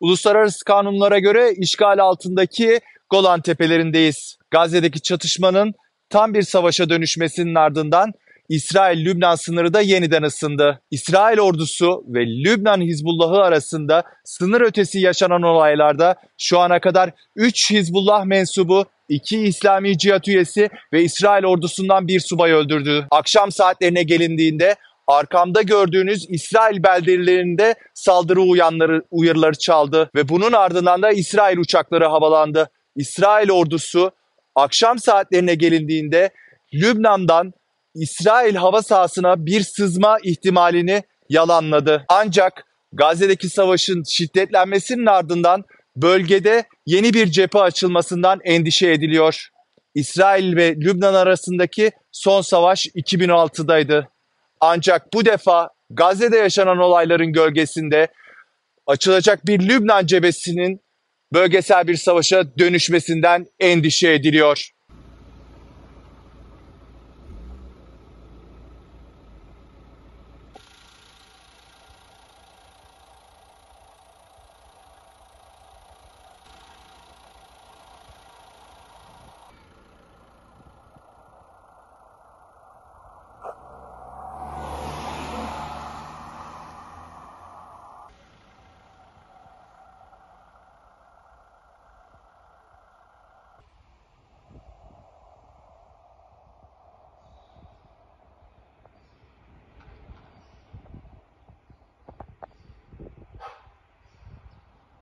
Uluslararası kanunlara göre işgal altındaki Golan Tepelerindeyiz. Gazze'deki çatışmanın tam bir savaşa dönüşmesinin ardından İsrail-Lübnan sınırı da yeniden ısındı. İsrail ordusu ve Lübnan Hizbullah'ı arasında sınır ötesi yaşanan olaylarda şu ana kadar 3 Hizbullah mensubu, 2 İslami Cihat üyesi ve İsrail ordusundan bir subay öldürdü. Akşam saatlerine gelindiğinde arkamda gördüğünüz İsrail beldirilerinde saldırı uyanları, uyarıları çaldı ve bunun ardından da İsrail uçakları havalandı. İsrail ordusu akşam saatlerine gelindiğinde Lübnan'dan İsrail hava sahasına bir sızma ihtimalini yalanladı. Ancak Gazze'deki savaşın şiddetlenmesinin ardından bölgede yeni bir cephe açılmasından endişe ediliyor. İsrail ve Lübnan arasındaki son savaş 2006'daydı. Ancak bu defa Gazze'de yaşanan olayların gölgesinde açılacak bir Lübnan cebesinin bölgesel bir savaşa dönüşmesinden endişe ediliyor.